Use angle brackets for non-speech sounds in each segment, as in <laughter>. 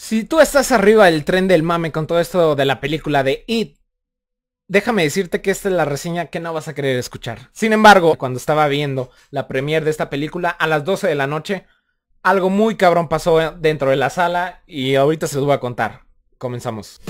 Si tú estás arriba del tren del mame con todo esto de la película de It, déjame decirte que esta es la reseña que no vas a querer escuchar. Sin embargo, cuando estaba viendo la premier de esta película a las 12 de la noche, algo muy cabrón pasó dentro de la sala y ahorita se los voy a contar. Comenzamos.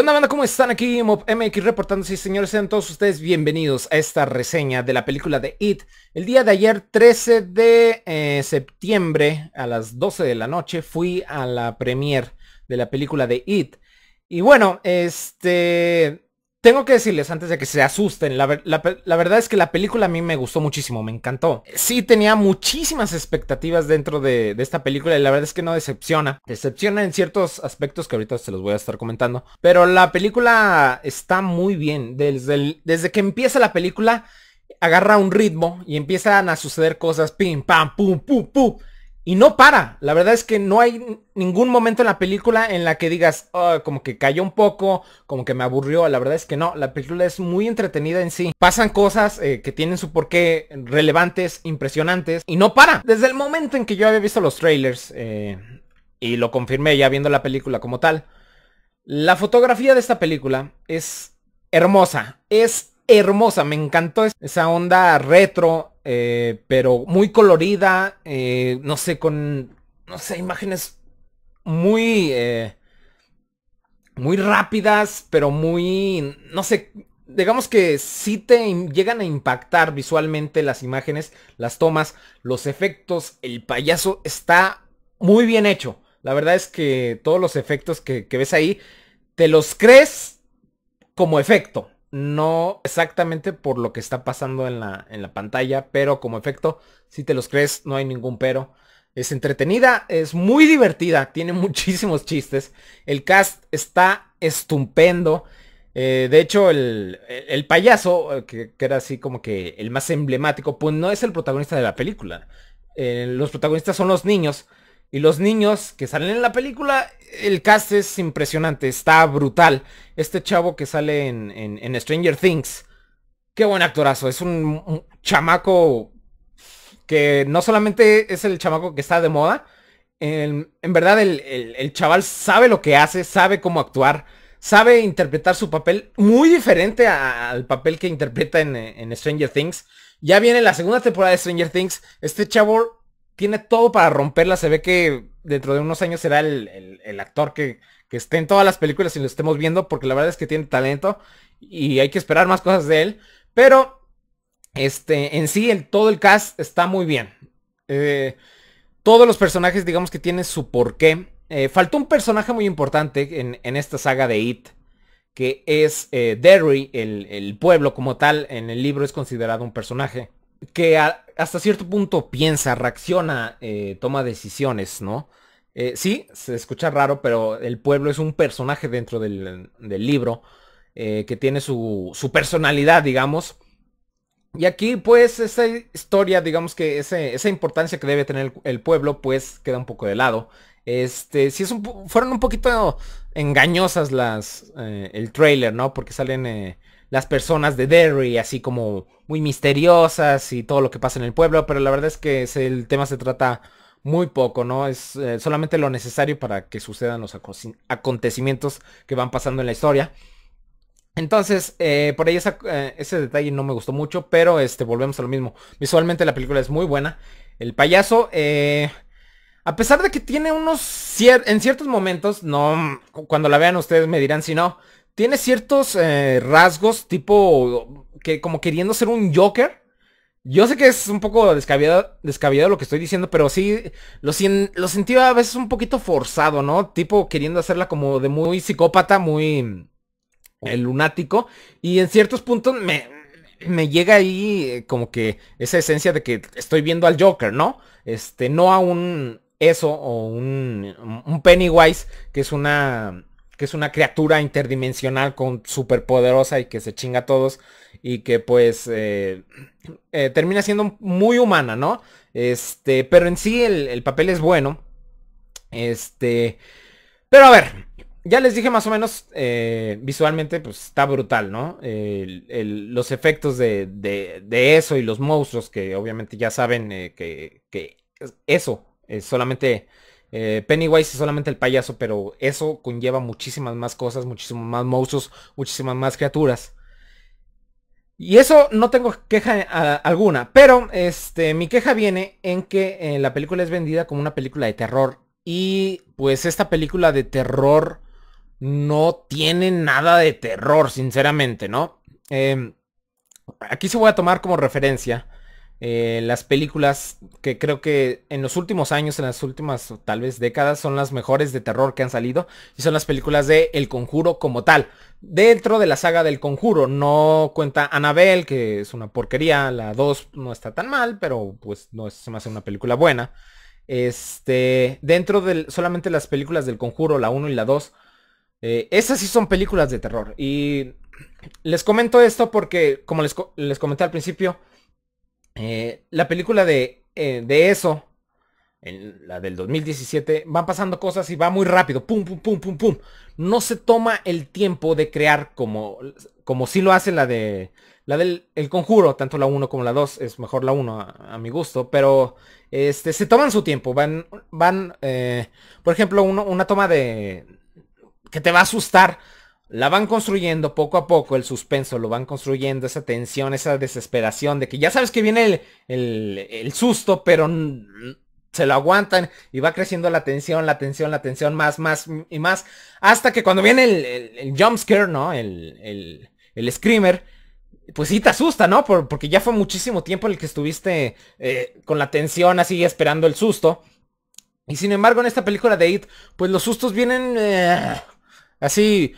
¿Qué onda, banda? ¿Cómo están? Aquí Mx reportando. Sí, Señores, sean todos ustedes bienvenidos a esta reseña de la película de It. El día de ayer, 13 de eh, septiembre, a las 12 de la noche, fui a la premiere de la película de It. Y bueno, este... Tengo que decirles antes de que se asusten, la, verdad es que la película a mí me gustó muchísimo, me encantó. Sí tenía muchísimas expectativas dentro de, esta película y la verdad es que no decepciona. Decepciona en ciertos aspectos que ahorita se los voy a estar comentando. Pero la película está muy bien. Desde, desde que empieza la película, agarra un ritmo y empiezan a suceder cosas, pim, pam, pum, pum, pum. Y no para. La verdad es que no hay ningún momento en la película en la que digas, ah, como que cayó un poco, como que me aburrió. La verdad es que no. La película es muy entretenida en sí. Pasan cosas eh, que tienen su porqué relevantes, impresionantes. Y no para. Desde el momento en que yo había visto los trailers, eh, y lo confirmé ya viendo la película como tal, la fotografía de esta película es hermosa. Es hermosa. Me encantó esa onda retro eh, pero muy colorida, eh, no sé, con, no sé, imágenes muy, eh, muy rápidas, pero muy, no sé, digamos que sí te llegan a impactar visualmente las imágenes, las tomas, los efectos, el payaso está muy bien hecho. La verdad es que todos los efectos que ves ahí, te los crees como efecto no exactamente por lo que está pasando en la, pantalla, pero como efecto, si te los crees, no hay ningún pero. Es entretenida, es muy divertida, tiene <laughs> muchísimos chistes. El cast está estupendo. Eh, de hecho, el, payaso, eh, que, era así como que el más emblemático, pues no es el protagonista de la película. Eh, los protagonistas son los niños y los niños que salen en la película, el cast es impresionante, está brutal. Este chavo que sale en, Stranger Things, qué buen actorazo, es un, chamaco que no solamente es el chamaco que está de moda, en, verdad el, chaval sabe lo que hace, sabe cómo actuar, sabe interpretar su papel muy diferente al papel que interpreta en, en Stranger Things. Ya viene la segunda temporada de Stranger Things, este chavo tiene todo para romperla. Se ve que dentro de unos años será el, actor que, esté en todas las películas y lo estemos viendo, porque la verdad es que tiene talento y hay que esperar más cosas de él. Pero, este, en sí, todo el cast está muy bien. Eh, todos los personajes, digamos que tienen su porqué. Eh, faltó un personaje muy importante en, esta saga de It, que es eh, Derry, el, pueblo como tal, en el libro es considerado un personaje que hasta cierto punto piensa, reacciona, eh, toma decisiones, ¿no? Eh, sí, se escucha raro, pero el pueblo es un personaje dentro del, libro eh, que tiene su, personalidad, digamos. Y aquí, pues, esa historia, digamos que esa importancia que debe tener el, pueblo, pues, queda un poco de lado. Este, si es un, fueron un poquito engañosas las, el trailer, ¿no? Porque salen las personas de Derry, así como muy misteriosas y todo lo que pasa en el pueblo, pero la verdad es que el tema se trata muy poco, ¿no? Es eh, solamente lo necesario para que sucedan los acontecimientos que van pasando en la historia. Entonces, eh, por ahí eh, ese detalle no me gustó mucho, pero este, volvemos a lo mismo. Visualmente la película es muy buena. El payaso, a pesar de que tiene unos en ciertos momentos, no, cuando la vean ustedes me dirán si no, tiene ciertos eh, rasgos tipo que como queriendo ser un Joker. Yo sé que es un poco descabellado, lo que estoy diciendo, pero sí lo, lo sentí a veces un poquito forzado, ¿no? Tipo queriendo hacerla como de muy psicópata, muy eh, lunático. Y en ciertos puntos me, me llega ahí eh, como que esa esencia de que estoy viendo al Joker, ¿no? Este, no a un eso o un Pennywise, que es una que es una criatura interdimensional con superpoderosa y que se chinga a todos y que pues eh, eh, termina siendo muy humana, ¿no? Este, pero en sí el, papel es bueno. Este, pero a ver, ya les dije más o menos, eh, visualmente pues está brutal, ¿no? los efectos de, eso y los monstruos que obviamente ya saben que, que, eso es solamente eh, Pennywise es solamente el payaso, pero eso conlleva muchísimas más cosas, muchísimos más monstruos, muchísimas más criaturas. Y eso no tengo queja eh, alguna, pero este, mi queja viene en que eh, la película es vendida como una película de terror. Y pues esta película de terror no tiene nada de terror, sinceramente, ¿no? Em, aquí se voy a tomar como referencia eh, las películas que creo que en los últimos años, en las últimas tal vez décadas, son las mejores de terror que han salido y son las películas de El Conjuro como tal. Dentro de la saga del Conjuro no cuenta Annabelle, que es una porquería, la 2 no está tan mal, pero pues no es, se me hace una película buena. Este, dentro de solamente las películas del Conjuro, la 1 y la 2, eh, esas sí son películas de terror. Y les comento esto porque, como les comenté al principio, eh, la película de, eh, de eso, la del 2017, van pasando cosas y va muy rápido. Pum, pum, pum, pum, pum. No se toma el tiempo de crear como, como sí lo hace la de. La del el conjuro, tanto la 1 como la 2, es mejor la 1 a, mi gusto, pero este, se toman su tiempo, van, van, eh, por ejemplo, una toma de, que te va a asustar, la van construyendo poco a poco, el suspenso lo van construyendo, esa tensión, esa desesperación de que ya sabes que viene el, susto, pero se lo aguantan y va creciendo la tensión, la tensión, la tensión, más, más y más, hasta que cuando viene el, el, jump scare, ¿no? El, screamer, pues sí te asusta, ¿no? porque ya fue muchísimo tiempo el que estuviste eh, con la tensión así esperando el susto. Y sin embargo en esta película de It, pues los sustos vienen eh, así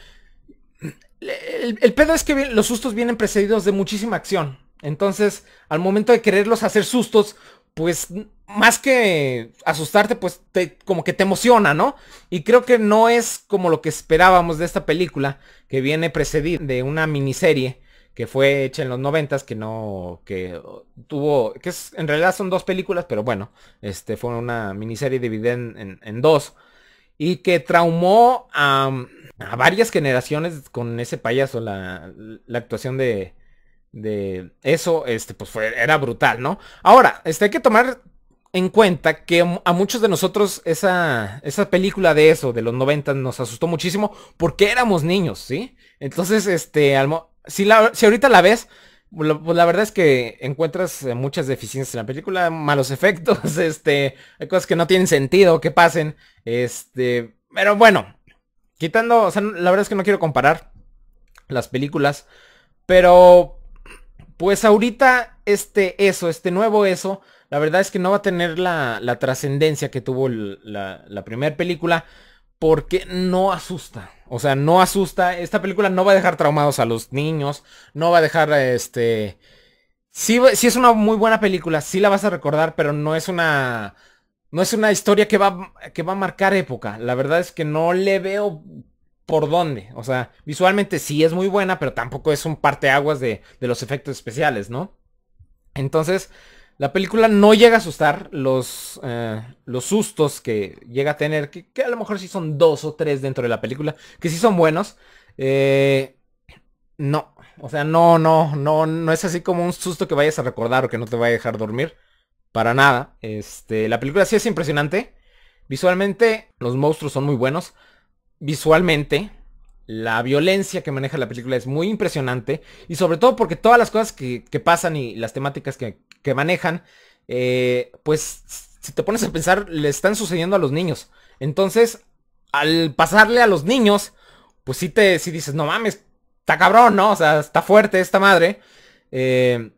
el, pedo es que los sustos vienen precedidos de muchísima acción. Entonces, al momento de quererlos hacer sustos, pues más que asustarte, pues como que te emociona, ¿no? Y creo que no es como lo que esperábamos de esta película, que viene precedida de una miniserie que fue hecha en los noventas, que no, que tuvo, que es, en realidad son dos películas, pero bueno, este fue una miniserie dividida en dos y que traumó a, varias generaciones con ese payaso, la, actuación de, de eso, este, pues fue, era brutal, ¿no? Ahora, este, hay que tomar en cuenta que a muchos de nosotros esa, esa película de eso, de los 90, nos asustó muchísimo porque éramos niños, ¿sí? Entonces, este, si, la, si ahorita la ves, la, pues la verdad es que encuentras eh, muchas deficiencias en la película, <laughs> malos efectos, <laughs> este, hay cosas que no tienen sentido que pasen, este, pero bueno, quitando, o sea, la verdad es que no quiero comparar las películas, pero pues ahorita este eso, este nuevo eso, la verdad es que no va a tener la, trascendencia que tuvo la primera película porque no asusta. O sea, no asusta. Esta película no va a dejar traumados a los niños. No va a dejar este. Sí, sí es una muy buena película. Sí la vas a recordar, pero no es una. No es una historia que va, que va a marcar época. La verdad es que no le veo por dónde. O sea, visualmente sí es muy buena, pero tampoco es un parteaguas de, de los efectos especiales, ¿no? Entonces, la película no llega a asustar los, eh, los sustos que llega a tener, que, a lo mejor sí son dos o tres dentro de la película, que sí son buenos. Eh, no, o sea, no, no, no, no es así como un susto que vayas a recordar o que no te vaya a dejar dormir. Para nada. Este, la película sí es impresionante. Visualmente, los monstruos son muy buenos. Visualmente, la violencia que maneja la película es muy impresionante. Y sobre todo porque todas las cosas que, pasan y las temáticas que, manejan, eh, pues si te pones a pensar, le están sucediendo a los niños. Entonces, al pasarle a los niños, pues sí te sí dices, no mames, está cabrón, ¿no? O sea, está fuerte esta madre. Eh,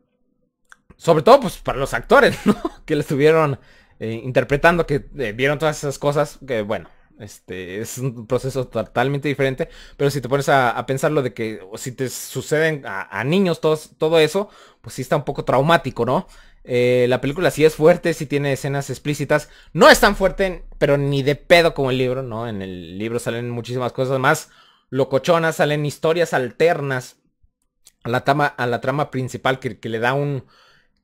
sobre todo, pues para los actores, <laughs> ¿no? Que le estuvieron eh, interpretando, que vieron todas esas cosas, que bueno, este, es un proceso totalmente diferente. Pero si te pones a, pensar pensarlo de que si te suceden a, niños todos, todo eso, pues sí está un poco traumático, ¿no? Eh, la película sí es fuerte, sí tiene escenas explícitas. No es tan fuerte, pero ni de pedo como el libro, ¿no? En el libro salen muchísimas cosas más locochonas, salen historias alternas a la, a la trama principal que le da un,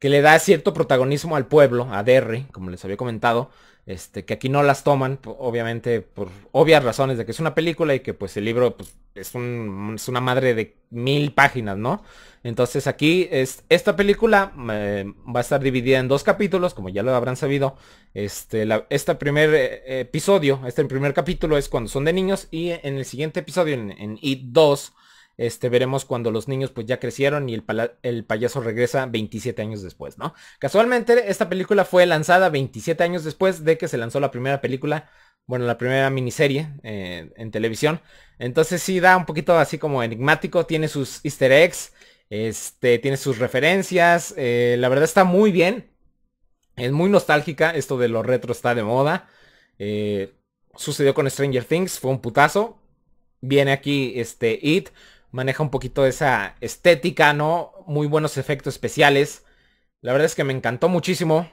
que le da cierto protagonismo al pueblo, a Derry, como les había comentado, este, que aquí no las toman, obviamente, por obvias razones de que es una película y que pues el libro pues, es, un, es una madre de mil páginas, ¿no? Entonces aquí es, esta película va a estar dividida en dos capítulos, como ya lo habrán sabido. Este, este primer eh, episodio, este primer capítulo es cuando son de niños y en el siguiente episodio, en, en It 2, este, veremos cuando los niños pues ya crecieron y el, payaso regresa 27 años después, ¿no? Casualmente esta película fue lanzada 27 años después de que se lanzó la primera película bueno, la primera miniserie eh, en televisión. Entonces sí da un poquito así como enigmático, tiene sus easter eggs, este, tiene sus referencias, eh, la verdad está muy bien, es muy nostálgica, esto de lo retro está de moda. Eh, sucedió con Stranger Things, fue un putazo. Viene aquí este It, maneja un poquito esa estética, ¿no? Muy buenos efectos especiales. La verdad es que me encantó muchísimo.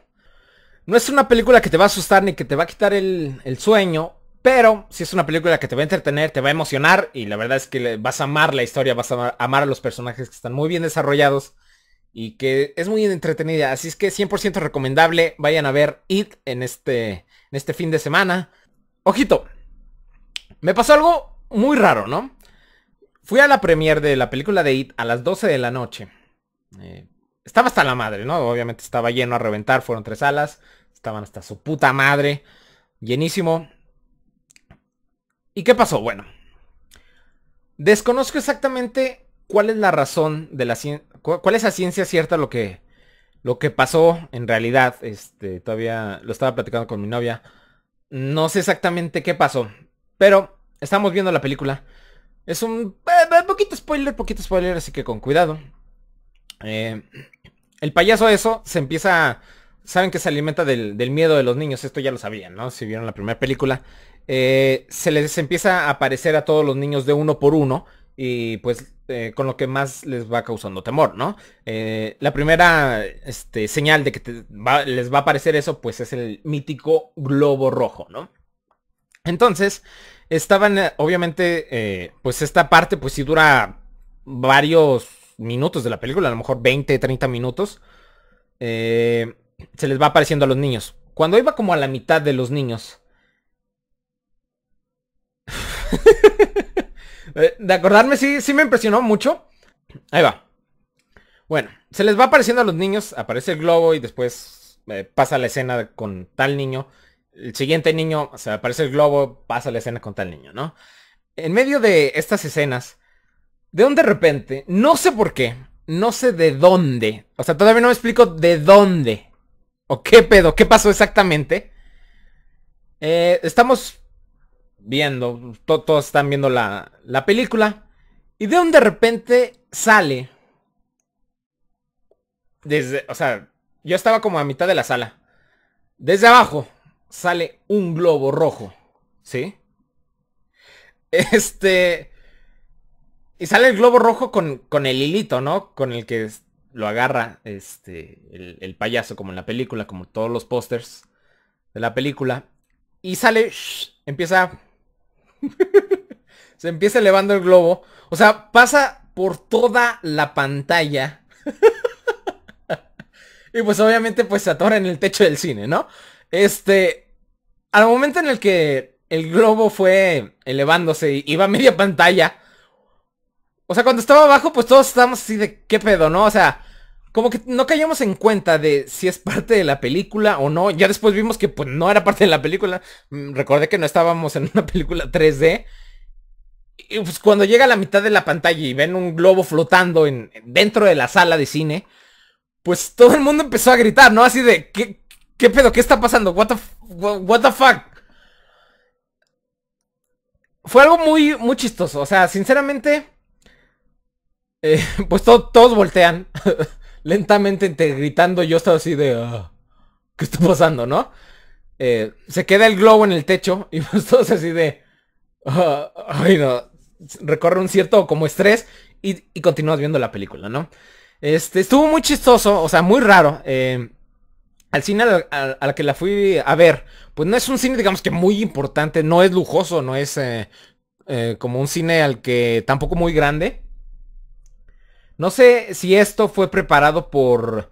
No es una película que te va a asustar ni que te va a quitar el, sueño, pero sí es una película que te va a entretener, te va a emocionar y la verdad es que vas a amar la historia, vas a amar, a los personajes que están muy bien desarrollados y que es muy entretenida. Así es que 100% recomendable, vayan a ver It en este, en este fin de semana. Ojito, me pasó algo muy raro, ¿no? Fui a la premiere de la película de It a las 12 de la noche. Eh, estaba hasta la madre, ¿no? Obviamente estaba lleno a reventar, fueron tres alas. Estaban hasta su puta madre. Llenísimo. ¿Y qué pasó? Bueno. Desconozco exactamente cuál es la razón de la ciencia. Cuál es la ciencia cierta lo que. Lo que pasó en realidad. Este. Todavía lo estaba platicando con mi novia. No sé exactamente qué pasó. Pero estamos viendo la película. Es un eh, eh, poquito spoiler, poquito spoiler, así que con cuidado. Eh, el payaso eso se empieza... Saben que se alimenta del, miedo de los niños, esto ya lo sabían, ¿no? Si vieron la primera película. se les empieza a aparecer a todos los niños de uno por uno y pues con lo que más les va causando temor, ¿no? la primera este, señal de que les va a aparecer eso, pues es el mítico globo rojo, ¿no? Entonces, estaban, eh, obviamente, eh, pues esta parte, pues si dura varios minutos de la película, a lo mejor 20, 30 minutos. Eh, se les va apareciendo a los niños. Cuando iba como a la mitad de los niños. <laughs> de acordarme, sí, sí me impresionó mucho. Ahí va. Bueno, se les va apareciendo a los niños, aparece el globo y después pasa la escena con tal niño el siguiente niño, o sea, aparece el globo, pasa la escena con tal niño, ¿no? En medio de estas escenas, de un de repente, no sé por qué, no sé de dónde, o sea, todavía no me explico de dónde, o qué pedo, qué pasó exactamente. Eh, estamos viendo, todos están viendo la, la película, y de un de repente sale, desde, o sea, yo estaba como a mitad de la sala, desde abajo sale un globo rojo. ¿Sí? Este... Y sale el globo rojo con, con el hilito, ¿no? Con el que lo agarra este, el, payaso, como en la película, como todos los pósters de la película. Y sale... empieza... <laughs> se empieza elevando el globo. O sea, pasa por toda la pantalla. <laughs> y pues obviamente pues se atora en el techo del cine, ¿no? Este, al momento en el que el globo fue elevándose, iba a media pantalla. O sea, cuando estaba abajo, pues todos estábamos así de qué pedo, ¿no? O sea, como que no caíamos en cuenta de si es parte de la película o no. Ya después vimos que pues no era parte de la película. Mm, recordé que no estábamos en una película 3D. Y pues cuando llega a la mitad de la pantalla y ven un globo flotando en, dentro de la sala de cine, pues todo el mundo empezó a gritar, ¿no? Así de, ¿qué, ¿Qué pedo? ¿Qué está pasando? What the, fuck? Fue algo muy, muy chistoso. O sea, sinceramente. Eh, <laughs> pues todos voltean. <laughs> Lentamente entre gritando. Yo estaba así de. Ah, ¿Qué está pasando, no? Eh, se queda el globo en el techo. <laughs> Y pues todos así de. Ah, ay, no. Recorre un cierto como estrés. Y, y continúas viendo la película, ¿no? Este, estuvo muy chistoso, o sea, muy raro. Eh, al cine al, que la fui a ver, pues no es un cine, digamos que muy importante, no es lujoso, no es eh, eh, como un cine al que tampoco muy grande. No sé si esto fue preparado por,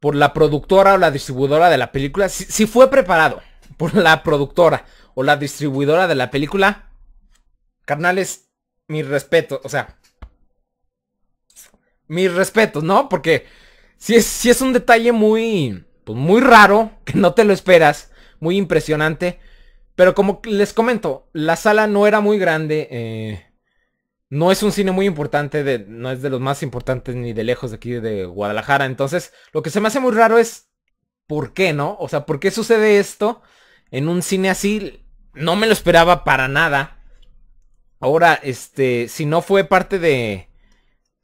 por la productora o la distribuidora de la película. Si, fue preparado por la productora o la distribuidora de la película, carnales, mi respeto, o sea, Mi respeto, ¿no? Porque si es, si es un detalle muy pues muy raro, <laughs> que no te lo esperas, muy impresionante. Pero como les comento, la sala no era muy grande, eh, no es un cine muy importante, de, no es de los más importantes ni de lejos de aquí de Guadalajara. Entonces, lo que se me hace muy raro es, ¿por qué no? O sea, ¿por qué sucede esto en un cine así? No me lo esperaba para nada. Ahora, este, si no fue parte de,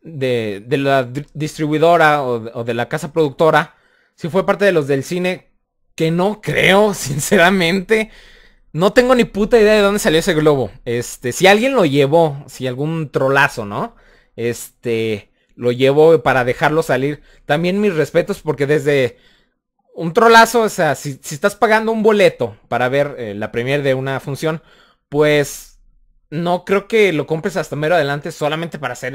de, de la distribuidora o de la casa productora, si fue parte de los del cine, que no creo, <laughs> sinceramente. No tengo ni puta idea de dónde salió ese globo. Este, si alguien lo llevó, si algún trolazo, ¿no? Este, lo llevó para dejarlo salir. También mis respetos porque desde un trolazo, o sea, si, estás pagando un boleto para ver eh, la premier de una función, pues no creo que lo compres hasta mero adelante solamente para hacer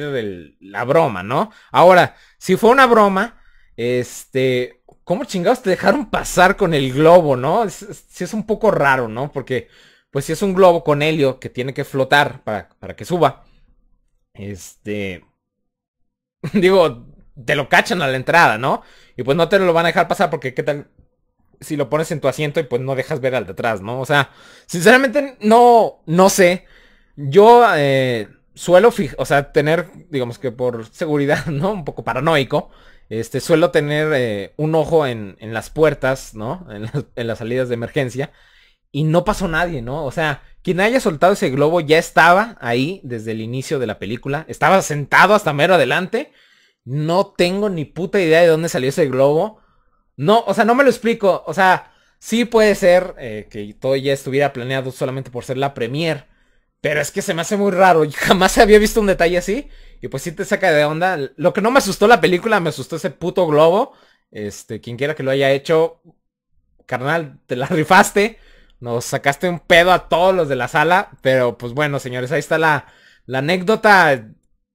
la broma, ¿no? Ahora, si fue una broma, este, ¿cómo chingados te dejaron pasar con el globo, no? Si es, un poco raro, ¿no? Porque, pues si es un globo con helio que tiene que flotar para, para que suba, este... <laughs> Digo, te lo cachan a la entrada, ¿no? Y pues no te lo van a dejar pasar porque qué tal si lo pones en tu asiento y pues no dejas ver al detrás, ¿no? O sea, sinceramente no, no sé. Yo eh, suelo, o sea, tener, digamos que por seguridad, <laughs> ¿no? Un poco paranoico. Este, suelo tener eh, un ojo en, las puertas, ¿no? <laughs> En las, salidas de emergencia. Y no pasó nadie, ¿no? O sea, quien haya soltado ese globo ya estaba ahí desde el inicio de la película. Estaba sentado hasta mero adelante. No tengo ni puta idea de dónde salió ese globo. No, o sea, no me lo explico. O sea, sí puede ser eh, que todo ya estuviera planeado solamente por ser la premier. Pero es que se me hace muy raro. <laughs> jamás había visto un detalle así. Y pues sí te saca de onda. Lo que no me asustó la película, me asustó ese puto globo. Este, quien quiera que lo haya hecho, carnal, te la <laughs> rifaste. Nos sacaste un pedo a todos los de la sala. Pero pues bueno, señores, ahí está la, la anécdota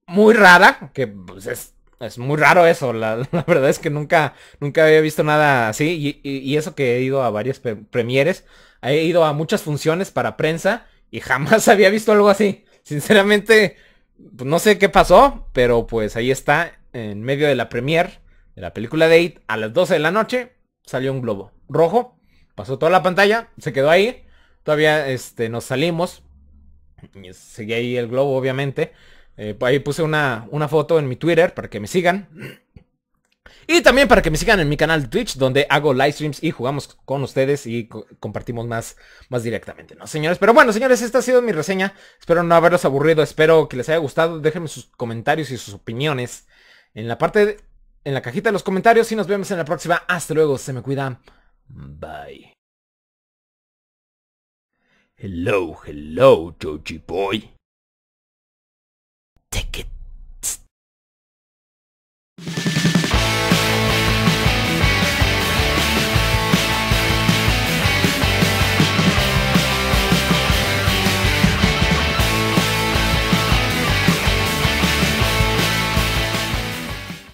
muy rara. Que pues, es, es muy raro eso. La, <laughs> verdad es que nunca, nunca había visto nada así. Y, eso que he ido a varias premieres. He ido a muchas funciones para prensa. Y jamás <laughs> había visto algo así. Sinceramente, pues, no sé qué pasó, pero pues ahí está, en medio de la premier de la película de a las 12 de la noche, salió un globo rojo, pasó toda la pantalla, se quedó ahí, todavía este, nos salimos, seguí ahí el globo obviamente, eh, ahí puse una, una foto en mi Twitter para que me sigan. Y también para que me sigan en mi canal Twitch, donde hago live streams y jugamos con ustedes y compartimos más, más directamente, ¿no, señores? Pero bueno, señores, esta ha sido mi reseña. Espero no haberlos aburrido, espero que les haya gustado. Déjenme sus comentarios y sus opiniones en la parte, en la cajita de los comentarios y nos vemos en la próxima. Hasta luego, se me cuidan. Bye. Hello, hello, Joji Boy.